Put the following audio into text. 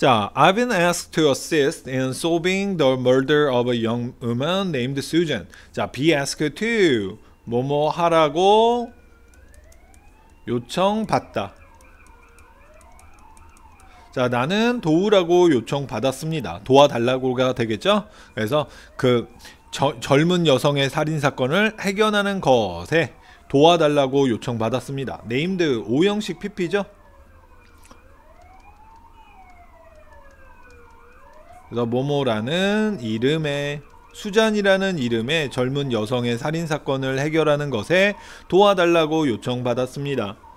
자, I've been asked to assist in solving the murder of a young woman named Susan. 자, be asked to 뭐뭐 하라고 요청받다. 자, 나는 도우라고 요청받았습니다. 도와달라고가 되겠죠? 그래서 그 저, 젊은 여성의 살인 사건을 해결하는 것에 도와달라고 요청받았습니다. 네임드 오형식 PP죠? 그래서 모모라는 이름의 수잔이라는 이름의 젊은 여성의 살인사건을 해결하는 것에 도와달라고 요청받았습니다.